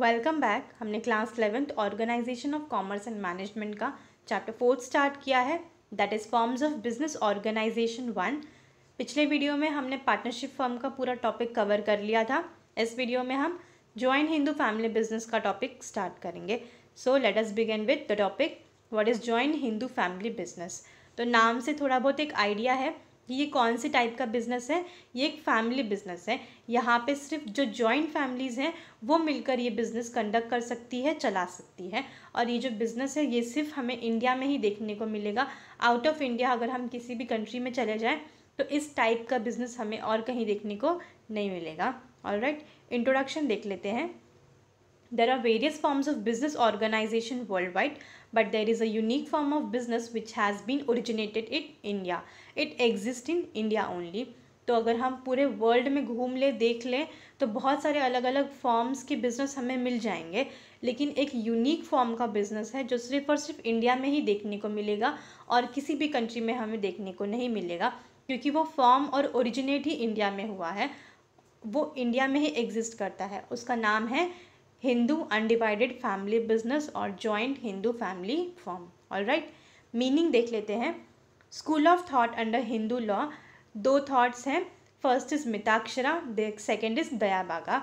Welcome back हमने class eleventh organisation of commerce and management का chapter fourth start किया है that is forms of business organisation one पिछले video में हमने पार्टनरशिप फॉर्म का पूरा टॉपिक कवर कर लिया था इस वीडियो में हम ज्वाइंट हिंदू फैमिली बिजनेस का टॉपिक स्टार्ट करेंगे so let us begin with the topic what is joint Hindu family business तो नाम से थोड़ा बहुत एक आइडिया है ये कौन से टाइप का बिज़नेस है ये एक फैमिली बिज़नेस है यहाँ पे सिर्फ जो जॉइंट फैमिलीज़ हैं वो मिलकर ये बिज़नेस कंडक्ट कर सकती है चला सकती है और ये जो बिज़नेस है ये सिर्फ हमें इंडिया में ही देखने को मिलेगा आउट ऑफ इंडिया अगर हम किसी भी कंट्री में चले जाएँ तो इस टाइप का बिज़नेस हमें और कहीं देखने को नहीं मिलेगा ऑल राइट इंट्रोडक्शन देख लेते हैं There are various forms of business organization worldwide, but there is a unique form of business which has been originated in India. It exists in India only. तो अगर हम पूरे वर्ल्ड में घूम लें देख लें तो बहुत सारे अलग अलग फॉर्म्स के बिज़नेस हमें मिल जाएंगे लेकिन एक यूनिक फॉर्म का बिज़नेस है जो सिर्फ और सिर्फ इंडिया में ही देखने को मिलेगा और किसी भी कंट्री में हमें देखने को नहीं मिलेगा क्योंकि वो फॉर्म और ओरिजिनेट ही इंडिया में हुआ है वो इंडिया में ही एग्जिस्ट करता है उसका नाम है Hindu undivided family business or joint Hindu family form. Alright, meaning देख लेते हैं. School of thought under Hindu law, दो thoughts हैं. First is Mitakshara, the second is Dayabaga.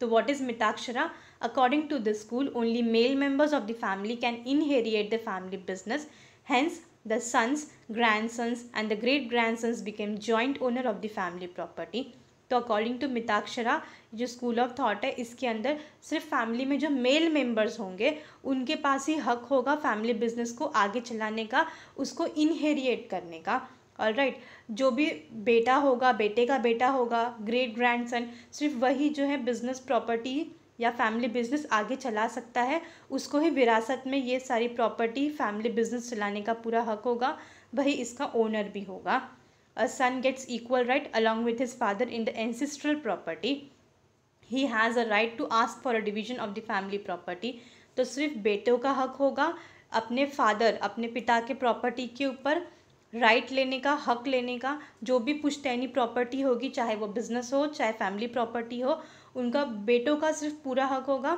So what is Mitakshara? According to this school, only male members of the family can inherit the family business. Hence, the sons, grandsons and the great-grandsons became joint owner of the family property. तो according to Mitakshara जो school of thought है इसके अंदर सिर्फ family में जो male members होंगे उनके पास ही हक होगा फैमिली बिजनेस को आगे चलाने का उसको इनहेरिएट करने का ऑल राइट right. जो भी बेटा होगा बेटे का बेटा होगा ग्रेट ग्रैंड सिर्फ वही जो है बिजनेस प्रॉपर्टी या फैमिली बिजनेस आगे चला सकता है उसको ही विरासत में ये सारी प्रॉपर्टी फैमिली बिजनेस चलाने का पूरा हक होगा वही इसका ओनर भी होगा a son gets equal right along with his father in the ancestral property ही has a right to ask for a division of the family property तो सिर्फ बेटों का हक होगा अपने फादर अपने पिता के प्रॉपर्टी के ऊपर राइट लेने का हक लेने का जो भी पुश्तैनी प्रॉपर्टी होगी चाहे वो बिजनेस हो चाहे फैमिली प्रॉपर्टी हो उनका बेटों का सिर्फ पूरा हक होगा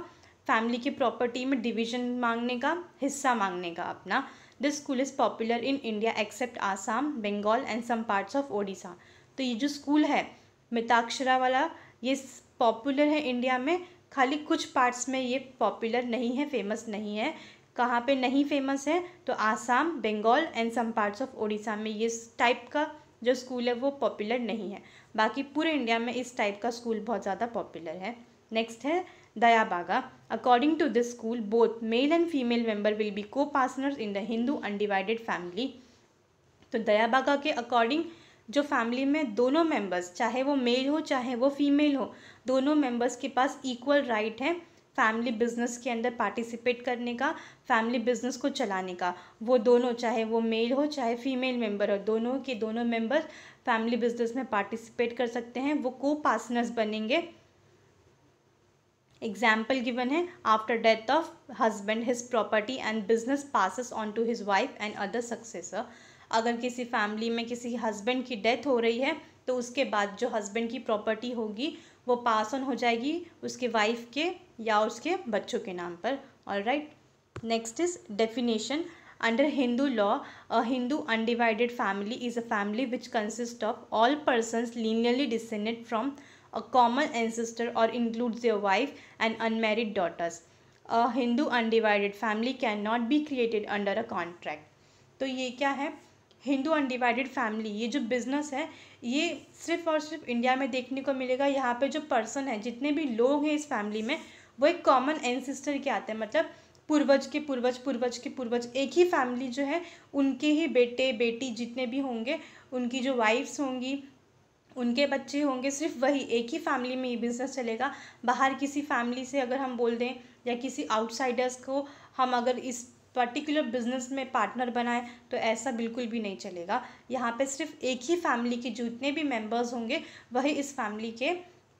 फैमिली की प्रॉपर्टी में डिवीजन मांगने का हिस्सा मांगने का अपना this school is popular in India except Assam Bengal and some parts of Odisha तो ये जो स्कूल है मिताक्षरा वाला ये पॉपुलर है इंडिया में खाली कुछ पार्ट्स में ये पॉपुलर नहीं है फेमस नहीं है कहाँ पे नहीं फेमस है तो Assam Bengal and some parts of Odisha में ये टाइप का जो स्कूल है वो पॉपुलर नहीं है बाकी पूरे इंडिया में इस टाइप का स्कूल बहुत ज़्यादा पॉपुलर है नेक्स्ट है Dayabaga. According to this school, both male and female member will be co-partners in the Hindu undivided family. तो दयाबागा के अकॉर्डिंग जो फैमिली में दोनों मेंबर्स चाहे वो मेल हो चाहे वो फीमेल हो दोनों मेंबर्स के पास इक्वल राइट right है फैमिली बिजनेस के अंदर पार्टिसिपेट करने का फैमिली बिजनेस को चलाने का वो दोनों चाहे वो मेल हो चाहे फीमेल मेंबर हो दोनों के दोनों मेंबर फैमिली बिजनेस में पार्टिसिपेट कर सकते हैं वो को पार्टनर्स बनेंगे एग्जाम्पल गिवन है after death of husband his property and business passes on to his wife and other successor अगर किसी फैमिली में किसी हस्बैंड की डेथ हो रही है तो उसके बाद जो हस्बैंड की प्रॉपर्टी होगी वो पास ऑन हो जाएगी उसके वाइफ के या उसके बच्चों के नाम पर all right next is definition under Hindu law a Hindu undivided family is a family which consist of all persons lineally descended from a common ancestor or includes their wife and unmarried daughters. A Hindu undivided family cannot be created under a contract. तो ये क्या है Hindu undivided family ये जो business है ये सिर्फ और सिर्फ इंडिया में देखने को मिलेगा यहाँ पे जो पर्सन है जितने भी लोग हैं इस फैमिली में वो एक कॉमन एनसिस्टर के आते हैं मतलब पूर्वज के पूर्वज पूर्वज के पूर्वज एक ही फैमिली जो है उनके ही बेटे बेटी जितने भी होंगे उनकी जो वाइफ्स होंगी उनके बच्चे होंगे सिर्फ वही एक ही फैमिली में ये बिज़नेस चलेगा बाहर किसी फैमिली से अगर हम बोल दें या किसी आउटसाइडर्स को हम अगर इस पर्टिकुलर बिजनेस में पार्टनर बनाएं तो ऐसा बिल्कुल भी नहीं चलेगा यहाँ पे सिर्फ एक ही फैमिली के जितने भी मेंबर्स होंगे वही इस फैमिली के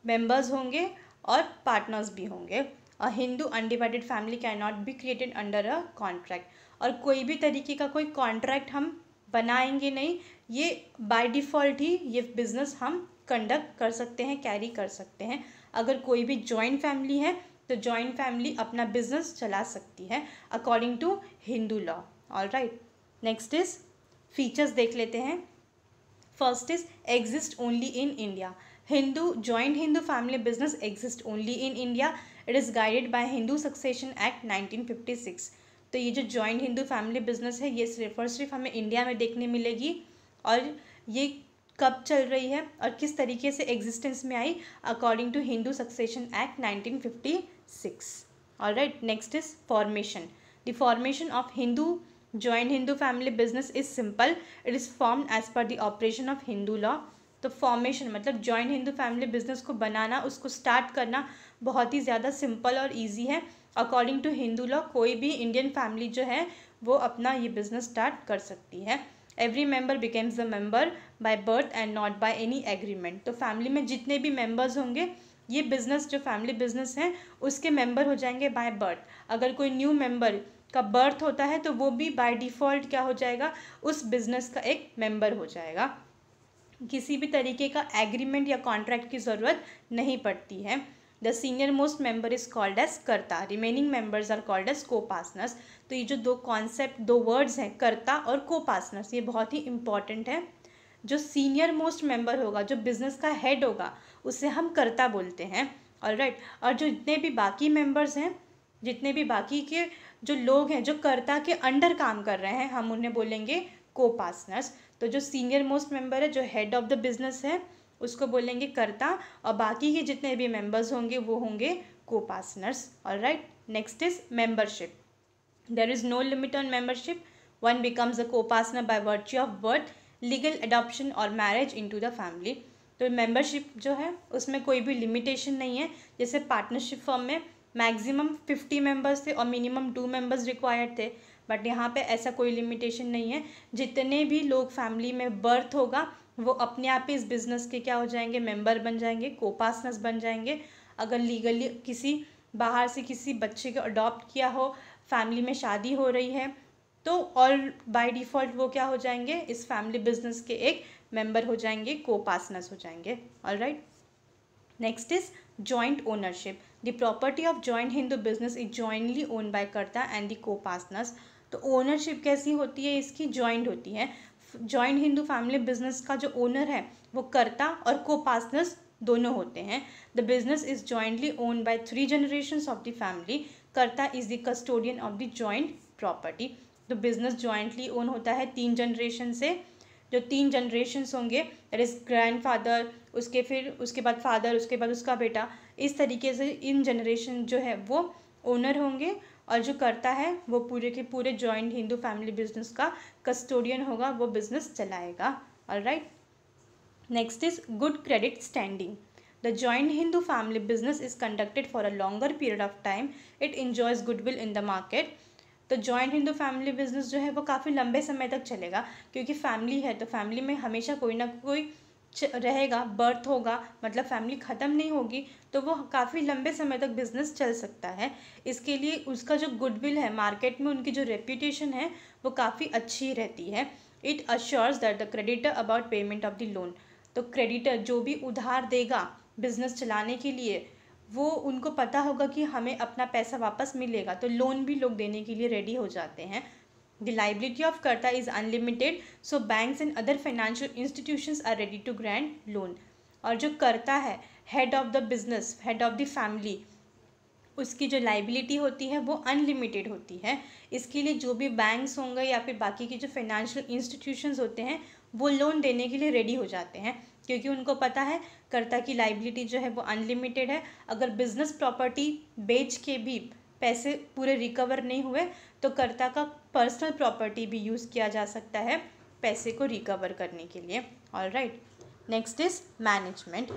मेंबर्स होंगे और पार्टनर्स भी होंगे a Hindu undivided family can not be created under a contract और कोई भी तरीके का कोई कॉन्ट्रैक्ट हम बनाएंगे नहीं ये बाय डिफ़ॉल्ट ही ये बिज़नेस हम कंडक्ट कर सकते हैं कैरी कर सकते हैं अगर कोई भी जॉइंट फैमिली है तो जॉइंट फैमिली अपना बिजनेस चला सकती है according to Hindu law all right next is features देख लेते हैं first is exist only in India Hindu joint Hindu family business exist only in India it is guided by Hindu succession act 1956 तो ये जो जॉइंट हिंदू फैमिली बिजनेस है ये सिर्फ और सिर्फ हमें इंडिया में देखने मिलेगी और ये कब चल रही है और किस तरीके से एग्जिस्टेंस में आई according to Hindu succession act 1956 all right next is formation the formation of Hindu joint Hindu family business is simple it is form as per the operation of Hindu law तो फॉर्मेशन मतलब जॉइंट हिंदू फैमिली बिजनेस को बनाना उसको start करना बहुत ही ज़्यादा simple और easy है अकॉर्डिंग टू हिंदू लॉ कोई भी इंडियन फैमिली जो है वो अपना ये बिजनेस स्टार्ट कर सकती है every member becomes a member by birth and not by any agreement तो फैमिली में जितने भी मेम्बर्स होंगे ये बिज़नेस जो फैमिली बिजनेस है उसके मेंबर हो जाएंगे बाय बर्थ अगर कोई न्यू मेंबर का बर्थ होता है तो वो भी बाय डिफ़ॉल्ट क्या हो जाएगा उस बिज़नेस का एक मेंबर हो जाएगा किसी भी तरीके का एग्रीमेंट या कॉन्ट्रैक्ट की ज़रूरत नहीं पड़ती है the senior most member is called as karta remaining members are called as coparceners तो ये जो दो कॉन्सेप्ट दो वर्ड्स हैं कर्ता और को पासनर्स ये बहुत ही इंपॉर्टेंट है जो सीनियर मोस्ट मेंबर होगा जो बिजनेस का हेड होगा उसे हम कर्ता बोलते हैं और राइट right. और जो जितने भी बाकी मेंबर्स हैं जितने भी बाकी के जो लोग हैं जो कर्ता के अंडर काम कर रहे हैं हम उन्हें बोलेंगे को पासनर्स तो जो सीनियर मोस्ट मेंबर है जो हेड ऑफ द बिजनेस है उसको बोलेंगे कर्ता और बाकी के जितने भी मेंबर्स होंगे वो होंगे को all right next is membership there is no limit on membership one becomes a coparcener by virtue of birth legal adoption or marriage into the family तो मेंबरशिप जो है उसमें कोई भी लिमिटेशन नहीं है जैसे पार्टनरशिप फॉर्म में मैक्सिमम फिफ्टी मेंबर्स थे और मिनिमम टू मेंबर्स रिक्वायर्ड थे बट यहाँ पे ऐसा कोई लिमिटेशन नहीं है जितने भी लोग फैमिली में बर्थ होगा वो अपने आप ही इस बिज़नेस के क्या हो जाएंगे मेंबर बन जाएंगे कोपासनस बन जाएंगे अगर लीगली किसी बाहर से किसी बच्चे को अडॉप्ट किया हो फैमिली में शादी हो रही है तो और बाय डिफ़ॉल्ट वो क्या हो जाएंगे इस फैमिली बिजनेस के एक मेंबर हो जाएंगे को हो जाएंगे all right next is joint ownership the property of joint Hindu business is jointly own by karta and the को तो ओनरशिप कैसी होती है इसकी जॉइंट होती है जॉइंट हिंदू फैमिली बिजनेस का जो ओनर है वो कर्ता और को पार्टनर्स दोनों होते हैं the business is jointly own by three generation of the family karta is the custodian of the joint property तो बिजनेस ज्वाइंटली ओन होता है तीन जनरेशन से जो तीन जनरेशन्स होंगे दैट इज़ ग्रैंड फादर उसके फिर उसके बाद फादर उसके बाद उसका बेटा इस तरीके से इन जनरेशन जो है वो ओनर होंगे और जो करता है वो पूरे के पूरे जॉइंट हिंदू फैमिली बिजनेस का कस्टोडियन होगा वो बिजनेस चलाएगा all right next is good credit standing the joint Hindu family business is conducted for a longer period of time it enjoys goodwill in the market तो जॉइंट हिंदू फैमिली बिजनेस जो है वो काफ़ी लंबे समय तक चलेगा क्योंकि फैमिली है तो फैमिली में हमेशा कोई ना कोई रहेगा बर्थ होगा मतलब फैमिली ख़त्म नहीं होगी तो वो काफ़ी लंबे समय तक बिजनेस चल सकता है इसके लिए उसका जो गुडविल है मार्केट में उनकी जो रेप्यूटेशन है वो काफ़ी अच्छी रहती है it assures that the creditor about payment of the loan तो क्रेडिटर जो भी उधार देगा बिजनेस चलाने के लिए वो उनको पता होगा कि हमें अपना पैसा वापस मिलेगा तो लोन भी लोग देने के लिए रेडी हो जाते हैं The liability of Karta is unlimited, so banks and other financial institutions are ready to grant loan. और जो करता है head of the business head of the family उसकी जो लाइबिलिटी होती है वो अनलिमिटेड होती है इसके लिए जो भी बैंक्स होंगे या फिर बाकी के जो फाइनेंशियल इंस्टीट्यूशंस होते हैं वो लोन देने के लिए रेडी हो जाते हैं क्योंकि उनको पता है कर्ता की लाइबिलिटी जो है वो अनलिमिटेड है अगर बिजनेस प्रॉपर्टी बेच के भी पैसे पूरे रिकवर नहीं हुए तो कर्ता का पर्सनल प्रॉपर्टी भी यूज़ किया जा सकता है पैसे को रिकवर करने के लिए all right next is management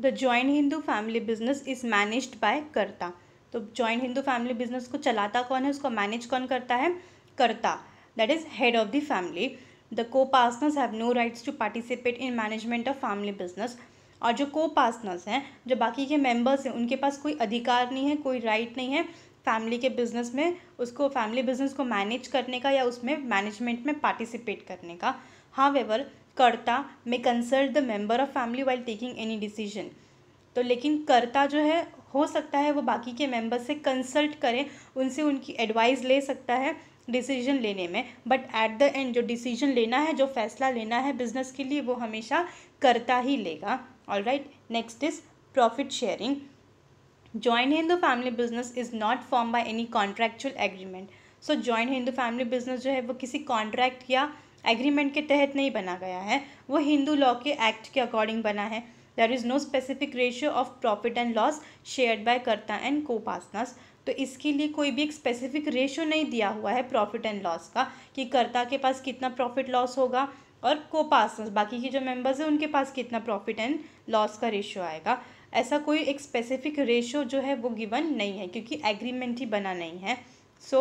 the joint Hindu family business is managed by karta तो जॉइंट हिंदू फैमिली बिजनेस को चलाता कौन है उसको मैनेज कौन करता है karta that is head of the family the coparceners have no rights to participate in management of family business और जो को पार्सनर्स हैं जो बाकी के मेंबर्स हैं उनके पास कोई अधिकार नहीं है कोई राइट नहीं है फैमिली के बिजनेस में उसको फैमिली बिजनेस को मैनेज करने का या उसमें मैनेजमेंट में पार्टिसिपेट करने का however karta may consult the member of family while taking any decision तो लेकिन कर्ता जो है हो सकता है वो बाकी के मेंबर से कंसल्ट करें उनसे उनकी एडवाइस ले सकता है डिसीजन लेने में बट एट द एंड जो डिसीजन लेना है जो फैसला लेना है बिजनेस के लिए वो हमेशा करता ही लेगा all right next is profit sharing joint Hindu family business is not form by any contractual agreement so joint Hindu family business जो है वो किसी कॉन्ट्रैक्ट या एग्रीमेंट के तहत नहीं बना गया है वो हिंदू लॉ के एक्ट के अकॉर्डिंग बना है there is no specific ratio of profit and loss share by karta and coparceners तो इसके लिए कोई भी एक स्पेसिफिक रेशियो नहीं दिया हुआ है प्रॉफिट एंड लॉस का कि कर्ता के पास कितना प्रॉफिट लॉस होगा और को पार्टनर्स बाकी के जो मेम्बर्स हैं उनके पास कितना प्रॉफिट एंड लॉस का रेशियो आएगा ऐसा कोई एक स्पेसिफिक रेशो जो है वो गिवन नहीं है क्योंकि एग्रीमेंट ही बना नहीं है so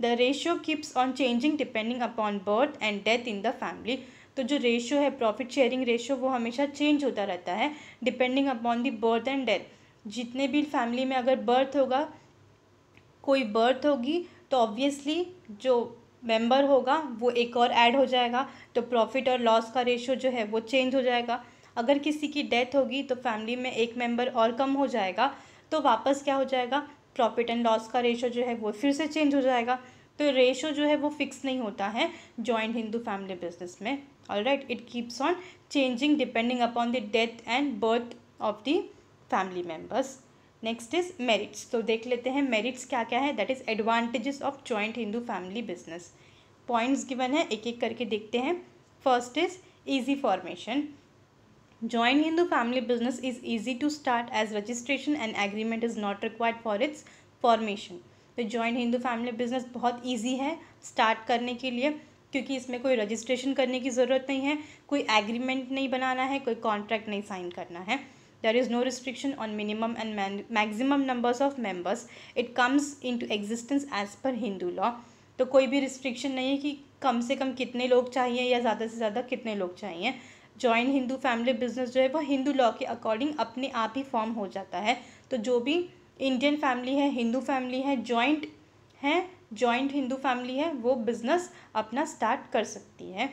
the ratio keeps on changing depending upon birth and death in the family तो जो रेशो है प्रॉफिट शेयरिंग रेशो वो हमेशा चेंज होता रहता है depending upon the birth and death जितने भी फैमिली में अगर बर्थ होगा कोई बर्थ होगी तो ऑब्वियसली जो मेंबर होगा वो एक और ऐड हो जाएगा तो प्रॉफिट और लॉस का रेशो जो है वो चेंज हो जाएगा अगर किसी की डेथ होगी तो फैमिली में एक मेंबर और कम हो जाएगा तो वापस क्या हो जाएगा प्रॉफिट एंड लॉस का रेशो जो है वो फिर से चेंज हो जाएगा तो रेशो जो है वो फिक्स नहीं होता है जॉइंट हिंदू फैमिली बिजनेस में all right it keeps on changing depending upon the death and birth of the family members next is merits तो देख लेते हैं मेरिट्स क्या क्या है that is advantages of joint Hindu family business points given है एक एक करके देखते हैं first is easy formation Joint Hindu family business is easy to start as registration and agreement is not required for its formation. तो joint Hindu family business बहुत easy है start करने के लिए क्योंकि इसमें कोई registration करने की ज़रूरत नहीं है कोई agreement नहीं बनाना है कोई contract नहीं sign करना है there is no restriction on minimum and maximum numbers of members it comes into existence as per hindu law तो कोई भी restriction नहीं है कि कम से कम कितने लोग चाहिए या ज़्यादा से ज़्यादा कितने लोग चाहिए ज्वाइन हिंदू फैमिली बिजनेस जो है वो हिंदू लॉ के अकॉर्डिंग अपने आप ही फॉर्म हो जाता है तो जो भी इंडियन फैमिली है हिंदू फैमिली है जॉइंट है जॉइंट हिंदू फैमिली है वो बिजनेस अपना स्टार्ट कर सकती है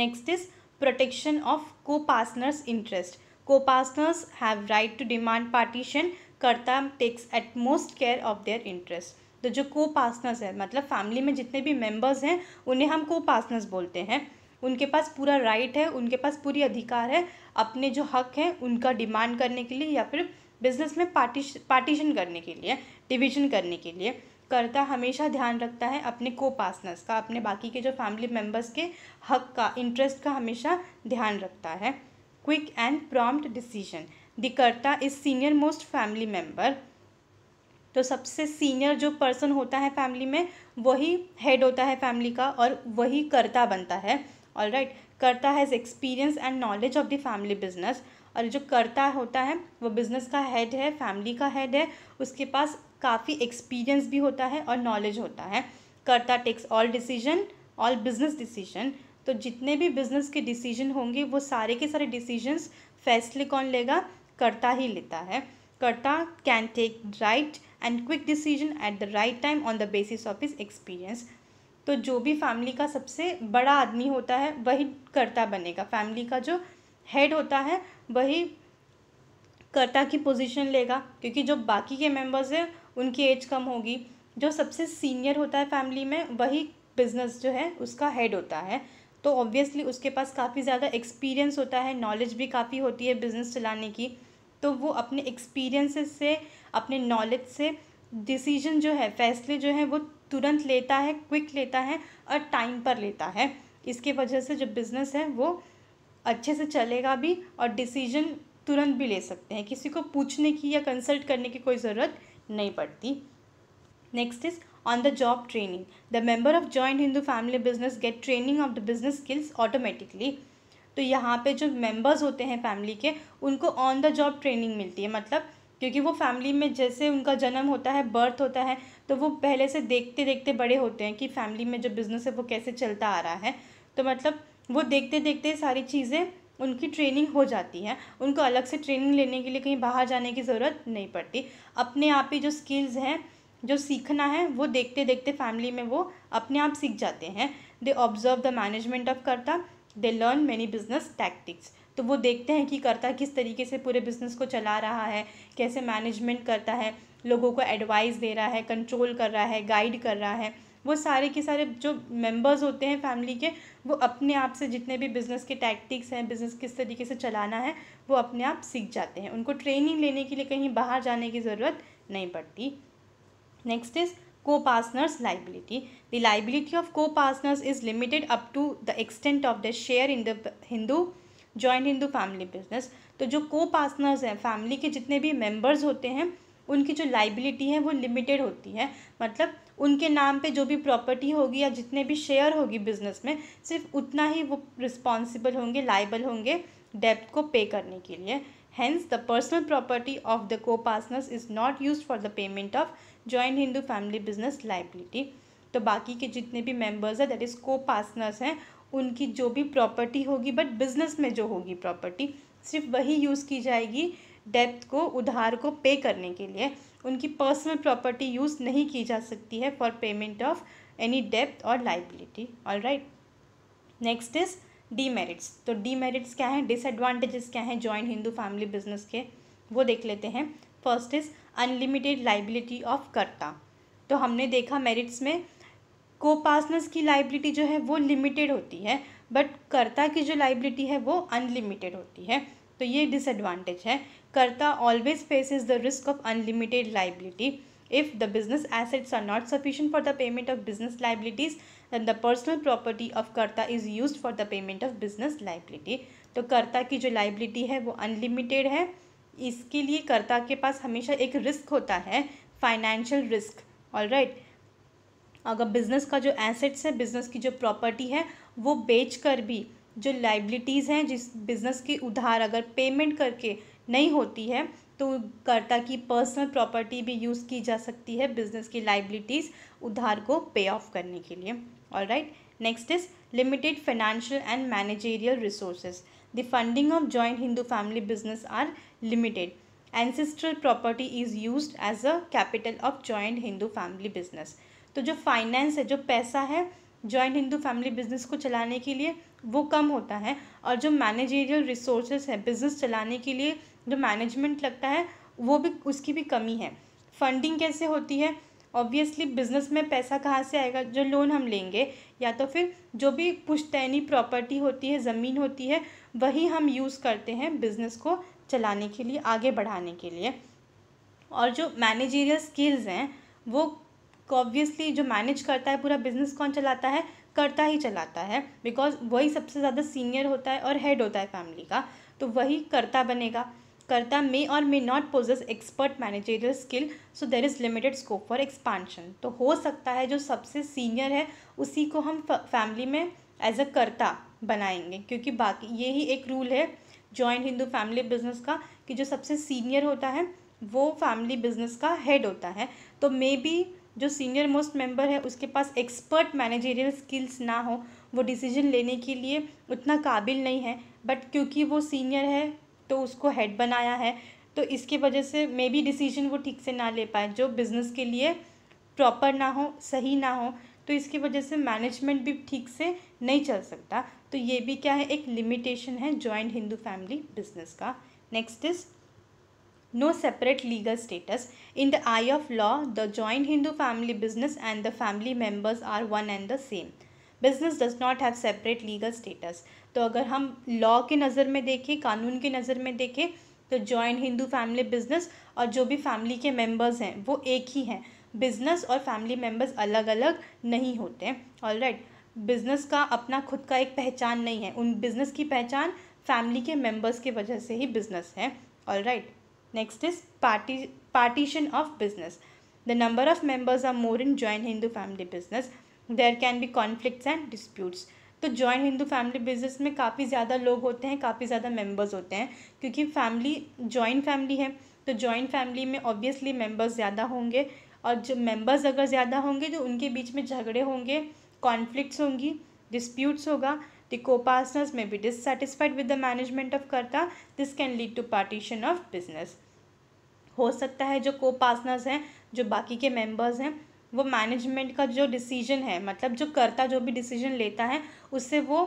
next is protection of coparceners interest coparceners have right to demand partition karta takes at most care of their interest तो जो को पार्सनर्स है मतलब फैमिली में जितने भी मेंबर्स हैं उन्हें हम को पार्सनर्स बोलते हैं उनके पास पूरा राइट है उनके पास पूरी अधिकार है अपने जो हक हैं उनका डिमांड करने के लिए या फिर बिजनेस में पार्टी पार्टीशन करने के लिए डिवीजन करने के लिए करता हमेशा ध्यान रखता है अपने को पासनर्स का अपने बाकी के जो फैमिली मेम्बर्स के हक का इंटरेस्ट का हमेशा ध्यान रखता है quick and prompt decision the karta is senior most family member तो सबसे सीनियर जो पर्सन होता है फैमिली में वही हेड होता है फैमिली का और वही करता बनता है all right karta has experience and knowledge of the family business और जो करता होता है वो बिज़नेस का हेड है फैमिली का हेड है उसके पास काफ़ी एक्सपीरियंस भी होता है और नॉलेज होता है karta takes all decision all business decision तो जितने भी बिजनेस के डिसीजन होंगे वो सारे के सारे डिसीजंस फैसले कौन लेगा करता ही लेता है karta can take right and quick decision at the right time on the basis of his experience तो जो भी फैमिली का सबसे बड़ा आदमी होता है वही कर्ता बनेगा फैमिली का जो हेड होता है वही कर्ता की पोजीशन लेगा क्योंकि जो बाकी के मेंबर्स हैं उनकी एज कम होगी जो सबसे सीनियर होता है फैमिली में वही बिजनेस जो है उसका हेड होता है तो ऑब्वियसली उसके पास काफ़ी ज़्यादा एक्सपीरियंस होता है नॉलेज भी काफ़ी होती है बिज़नेस चलाने की तो वो अपने एक्सपीरियंसेस से अपने नॉलेज से डिसीजन जो है फैसले जो हैं वो तुरंत लेता है क्विक लेता है और टाइम पर लेता है इसके वजह से जो बिज़नेस है वो अच्छे से चलेगा भी और डिसीजन तुरंत भी ले सकते हैं किसी को पूछने की या कंसल्ट करने की कोई ज़रूरत नहीं पड़ती next is on the job training the member of joint Hindu family business get training of the business skills automatically तो यहाँ पे जो मेंबर्स होते हैं फैमिली के उनको ऑन द जॉब ट्रेनिंग मिलती है मतलब क्योंकि वो फैमिली में जैसे उनका जन्म होता है बर्थ होता है तो वो पहले से देखते देखते बड़े होते हैं कि फैमिली में जो बिज़नेस है वो कैसे चलता आ रहा है तो मतलब वो देखते देखते सारी चीज़ें उनकी ट्रेनिंग हो जाती है उनको अलग से ट्रेनिंग लेने के लिए कहीं बाहर जाने की ज़रूरत नहीं पड़ती अपने आप ही जो स्किल्स हैं जो सीखना है वो देखते देखते फैमिली में वो अपने आप सीख जाते हैं they observe the management of karta they learn many business tactics तो वो देखते हैं कि करता किस तरीके से पूरे बिज़नेस को चला रहा है कैसे मैनेजमेंट करता है लोगों को एडवाइस दे रहा है कंट्रोल कर रहा है गाइड कर रहा है वो सारे के सारे जो मेंबर्स होते हैं फैमिली के वो अपने आप से जितने भी बिज़नेस के टैक्टिक्स हैं बिज़नेस किस तरीके से चलाना है वो अपने आप सीख जाते हैं उनको ट्रेनिंग लेने के लिए कहीं बाहर जाने की ज़रूरत नहीं पड़ती next is coparceners liability the liability of coparceners is limited up to the extent of the share in the Hindu joint Hindu family business तो जो को पार्टनर्स हैं फैमिली के जितने भी मेंबर्स होते हैं उनकी जो लाइबिलिटी है वो लिमिटेड होती है मतलब उनके नाम पे जो भी प्रॉपर्टी होगी या जितने भी शेयर होगी बिजनेस में सिर्फ उतना ही वो रिस्पॉन्सिबल होंगे लाइबल होंगे डेप्थ को पे करने के लिए hence the personal property of the coparceners is not use for the payment of joint Hindu family business liability तो बाकी के जितने भी मेंबर्स हैं दैट इज़ को पार्सनर्स हैं उनकी जो भी प्रॉपर्टी होगी बट बिज़नेस में जो होगी प्रॉपर्टी सिर्फ वही यूज़ की जाएगी डेप्थ को उधार को पे करने के लिए उनकी पर्सनल प्रॉपर्टी यूज़ नहीं की जा सकती है फॉर पेमेंट ऑफ एनी डेप्थ और liability all right next is demerits तो डीमेरिट्स क्या हैं डिसएडवांटेजेस क्या हैं जॉइंट हिंदू फैमिली बिजनेस के वो देख लेते हैं first is unlimited liability of karta तो हमने देखा मेरिट्स में को पासनर्स की लाइबिलिटी जो है वो लिमिटेड होती है बट कर्ता की जो लाइबिलिटी है वो अनलिमिटेड होती है तो ये डिसएडवांटेज है karta always faces the risk of unlimited liability if the business assets are not sufficient for the payment of business liabilities then the personal property of karta is use for the payment of business liability तो कर्ता की जो liability है वो unlimited है इसके लिए कर्ता के पास हमेशा एक रिस्क होता है फाइनेंशियल रिस्क ऑल राइट अगर बिज़नेस का जो एसेट्स है बिज़नेस की जो प्रॉपर्टी है वो बेच कर भी जो लाइबिलिटीज़ हैं जिस बिज़नेस की उधार अगर पेमेंट करके नहीं होती है तो कर्ता की पर्सनल प्रॉपर्टी भी यूज़ की जा सकती है बिज़नेस की लाइबिलिटीज़ उधार को पे ऑफ करने के लिए और next is limited financial and managerial resources the funding of joint Hindu family business are limited ancestral property is use as a capital of joint Hindu family business तो जो फाइनेंस है जो पैसा है जॉइंट हिंदू फैमिली बिजनेस को चलाने के लिए वो कम होता है और जो मैनेजेरियल रिसोर्सेस है बिजनेस चलाने के लिए जो मैनेजमेंट लगता है वो भी उसकी भी कमी है फंडिंग कैसे होती है ऑब्वियसली बिजनेस में पैसा कहाँ से आएगा जो लोन हम लेंगे या तो फिर जो भी पुश्तैनी प्रॉपर्टी होती है ज़मीन होती है वही हम यूज़ करते हैं बिजनेस को चलाने के लिए आगे बढ़ाने के लिए और जो मैनेजेरियल स्किल्स हैं वो को ऑब्वियसली जो मैनेज करता है पूरा बिजनेस कौन चलाता है करता ही चलाता है बिकॉज वही सबसे ज़्यादा सीनियर होता है और हेड होता है फैमिली का तो वही करता बनेगा करता मे और may not possess expert managerial skill so there is limited scope for expansion तो हो सकता है जो सबसे सीनियर है उसी को हम फैमिली में एज अ करता बनाएंगे क्योंकि बाकी ये ही एक रूल है जॉइंट हिंदू फैमिली बिजनेस का कि जो सबसे सीनियर होता है वो फैमिली बिजनेस का हेड होता है तो मे बी जो सीनियर मोस्ट मेंबर है उसके पास एक्सपर्ट मैनेजेरियल स्किल्स ना हो वो डिसीजन लेने के लिए उतना काबिल नहीं है बट क्योंकि वो सीनियर है तो उसको हेड बनाया है तो इसके वजह से मे बी डिसीजन वो ठीक से ना ले पाए जो बिज़नेस के लिए प्रॉपर ना हो सही ना हो तो इसकी वजह से मैनेजमेंट भी ठीक से नहीं चल सकता तो ये भी क्या है एक लिमिटेशन है जॉइंट हिंदू फैमिली बिजनेस का next is no separate legal status. In the eye of law, the joint Hindu family business and the family members are one and the same. Business does not have separate legal status तो अगर हम law के नज़र में देखें कानून की नज़र में देखें तो जॉइंट हिंदू फैमिली बिजनेस और जो भी फैमिली के मेम्बर्स हैं वो एक ही हैं बिजनेस और फैमिली मेम्बर्स अलग अलग नहीं होते ऑल राइट बिजनेस का अपना खुद का एक पहचान नहीं है उन बिजनेस की पहचान फैमिली के मेम्बर्स की वजह से ही बिजनेस है all right right. Next is party partition of business the number of members are more in joint Hindu family business there can be conflicts and disputes तो जॉइंट हिंदू फैमिली बिजनेस में काफ़ी ज़्यादा लोग होते हैं काफ़ी ज़्यादा मेम्बर्स होते हैं क्योंकि फैमिली जॉइंट फैमिली है तो जॉइंट फैमिली में ऑब्वियसली मेम्बर्स ज़्यादा होंगे और जो मेंबर्स अगर ज़्यादा होंगे तो उनके बीच में झगड़े होंगे कॉन्फ्लिक्ट होंगी डिस्प्यूट्स होगा द पार्सनर्स में भी dissatisfied with the management of karta this can lead to partition of business हो सकता है जो को पार्टनर्स हैं जो बाकी के मेंबर्स हैं वो मैनेजमेंट का जो डिसीजन है मतलब जो करता जो भी डिसीजन लेता है उससे वो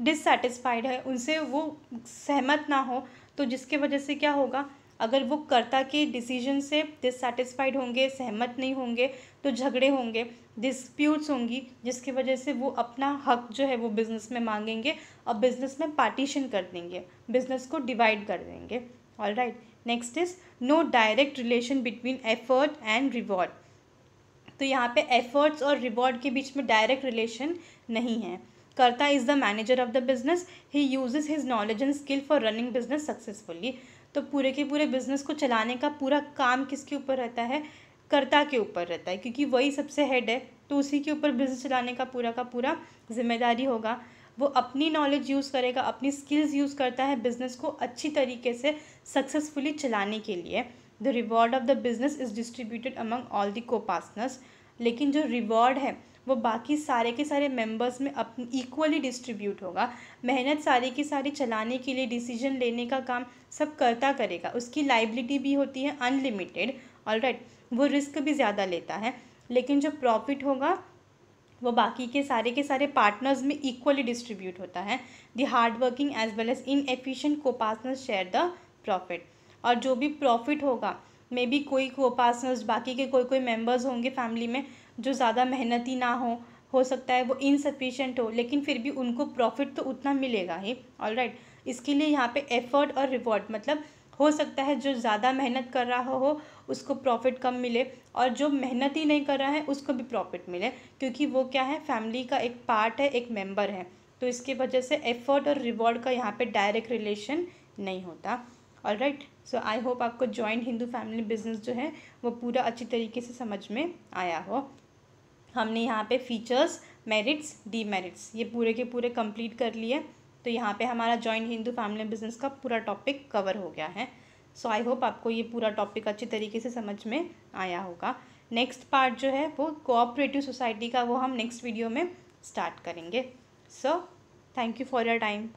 डिससेटिस्फाइड है उनसे वो सहमत ना हो तो जिसके वजह से क्या होगा अगर वो कर्ता के डिसीजन से डिससेटिस्फाइड होंगे सहमत नहीं होंगे तो झगड़े होंगे डिस्प्यूट्स होंगी जिसकी वजह से वो अपना हक जो है वो बिज़नेस में मांगेंगे और बिज़नेस में पार्टीशन कर देंगे बिज़नेस को डिवाइड कर देंगे all right right. Next is no direct relation between effort and reward तो यहाँ पे एफर्ट्स और रिवॉर्ड के बीच में डायरेक्ट रिलेशन नहीं है karta is the manager of the business he use his knowledge and skill for running business successfully तो पूरे के पूरे बिजनेस को चलाने का पूरा काम किसके ऊपर रहता है कर्ता के ऊपर रहता है क्योंकि वही सबसे हेड है तो उसी के ऊपर बिजनेस चलाने का पूरा का पूरा जिम्मेदारी होगा वो अपनी नॉलेज यूज़ करेगा अपनी स्किल्स यूज़ करता है बिज़नेस को अच्छी तरीके से सक्सेसफुली चलाने के लिए the reward of the business is distributed among all the copartners लेकिन जो रिवॉर्ड है वो बाकी सारे के सारे मेंबर्स में अप इक्वली डिस्ट्रीब्यूट होगा मेहनत सारी की सारी चलाने के लिए डिसीजन लेने का काम सब करता करेगा उसकी लाइबिलिटी भी होती है अनलिमिटेड ऑल राइट वो रिस्क भी ज़्यादा लेता है लेकिन जो प्रॉफिट होगा वो बाकी के सारे के सारे पार्टनर्स में इक्वली डिस्ट्रीब्यूट होता है the hard working as well as inefficient copartners share the profit और जो भी प्रॉफिट होगा मे बी कोई को पार्सनर्स बाकी के कोई कोई मेंबर्स होंगे फैमिली में जो ज़्यादा मेहनती ना हो हो सकता है वो इनसफिशेंट हो लेकिन फिर भी उनको प्रॉफिट तो उतना मिलेगा ही ऑल राइट इसके लिए यहाँ पे एफर्ट और रिवॉर्ड मतलब हो सकता है जो ज़्यादा मेहनत कर रहा हो उसको प्रॉफिट कम मिले और जो मेहनत ही नहीं कर रहा है उसको भी प्रॉफिट मिले क्योंकि वो क्या है फैमिली का एक पार्ट है एक मेम्बर है तो इसकी वजह से एफर्ट और रिवॉर्ड का यहाँ पर डायरेक्ट रिलेशन नहीं होता all right so I hope आपको जॉइंट हिंदू फैमिली बिजनेस जो है वो पूरा अच्छी तरीके से समझ में आया हो हमने यहाँ पे फीचर्स मेरिट्स डीमेरिट्स ये पूरे के पूरे कंप्लीट कर लिए तो यहाँ पे हमारा जॉइंट हिंदू फैमिली बिजनेस का पूरा टॉपिक कवर हो गया है सो आई होप आपको ये पूरा टॉपिक अच्छी तरीके से समझ में आया होगा नेक्स्ट पार्ट जो है वो कोऑपरेटिव सोसाइटी का वो हम नेक्स्ट वीडियो में स्टार्ट करेंगे so thank you for your time